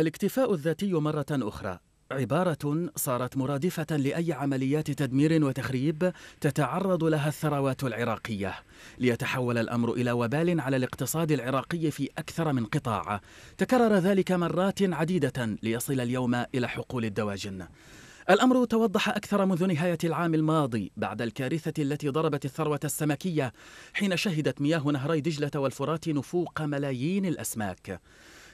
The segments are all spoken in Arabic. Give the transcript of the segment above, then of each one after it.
الاكتفاء الذاتي مرة أخرى عبارة صارت مرادفة لأي عمليات تدمير وتخريب تتعرض لها الثروات العراقية ليتحول الأمر إلى وبال على الاقتصاد العراقي في أكثر من قطاع تكرر ذلك مرات عديدة ليصل اليوم إلى حقول الدواجن الأمر توضح أكثر منذ نهاية العام الماضي بعد الكارثة التي ضربت الثروة السمكية حين شهدت مياه نهري دجلة والفرات نفوق ملايين الأسماك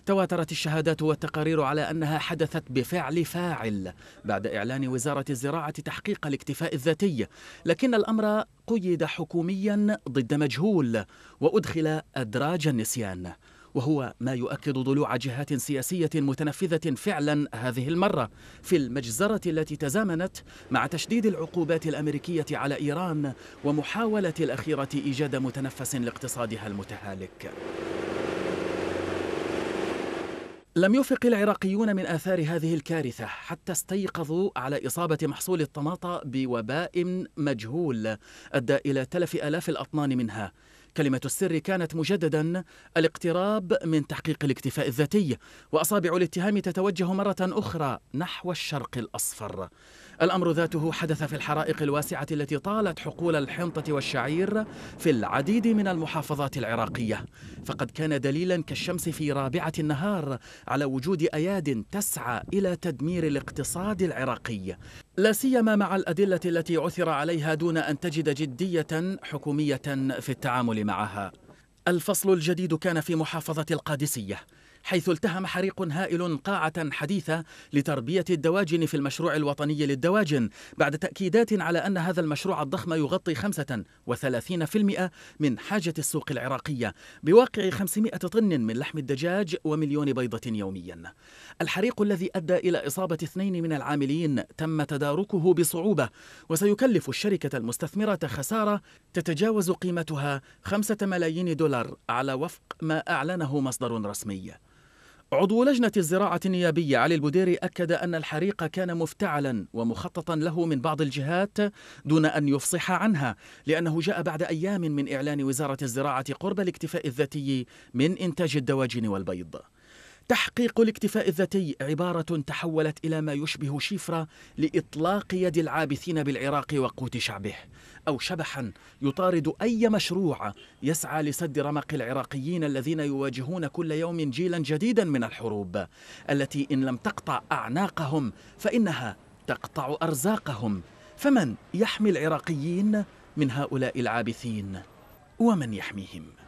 تواترت الشهادات والتقارير على أنها حدثت بفعل فاعل بعد إعلان وزارة الزراعة تحقيق الاكتفاء الذاتي لكن الأمر قيد حكوميا ضد مجهول وأدخل أدراج النسيان وهو ما يؤكد ضلوع جهات سياسية متنفذة فعلا هذه المرة في المجزرة التي تزامنت مع تشديد العقوبات الأمريكية على إيران ومحاولة الأخيرة إيجاد متنفس لاقتصادها المتهالك لم يفق العراقيون من آثار هذه الكارثة حتى استيقظوا على إصابة محصول الطماطة بوباء مجهول أدى إلى تلف آلاف الأطنان منها كلمة السر كانت مجددا الاقتراب من تحقيق الاكتفاء الذاتي وأصابع الاتهام تتوجه مرة أخرى نحو الشرق الأصفر الأمر ذاته حدث في الحرائق الواسعة التي طالت حقول الحنطة والشعير في العديد من المحافظات العراقية فقد كان دليلا كالشمس في رابعة النهار على وجود أياد تسعى إلى تدمير الاقتصاد العراقي لا سيما مع الأدلة التي عثر عليها دون أن تجد جدية حكومية في التعامل معها الفصل الجديد كان في محافظة القادسية حيث التهم حريق هائل قاعة حديثة لتربية الدواجن في المشروع الوطني للدواجن بعد تأكيدات على أن هذا المشروع الضخم يغطي 35% من حاجة السوق العراقية بواقع 500 طن من لحم الدجاج ومليون بيضة يوميا الحريق الذي أدى إلى إصابة اثنين من العاملين تم تداركه بصعوبة وسيكلف الشركة المستثمرة خسارة تتجاوز قيمتها 5 ملايين دولار على وفق ما أعلنه مصدر رسمي عضو لجنة الزراعة النيابية علي البديري أكد أن الحريق كان مفتعلا ومخططا له من بعض الجهات دون أن يفصح عنها لأنه جاء بعد أيام من إعلان وزارة الزراعة قرب الاكتفاء الذاتي من إنتاج الدواجن والبيض تحقيق الاكتفاء الذاتي عبارة تحولت إلى ما يشبه شفرة لإطلاق يد العابثين بالعراق وقوت شعبه أو شبحا يطارد أي مشروع يسعى لسد رمق العراقيين الذين يواجهون كل يوم جيلا جديدا من الحروب التي إن لم تقطع أعناقهم فإنها تقطع أرزاقهم فمن يحمي العراقيين من هؤلاء العابثين ومن يحميهم؟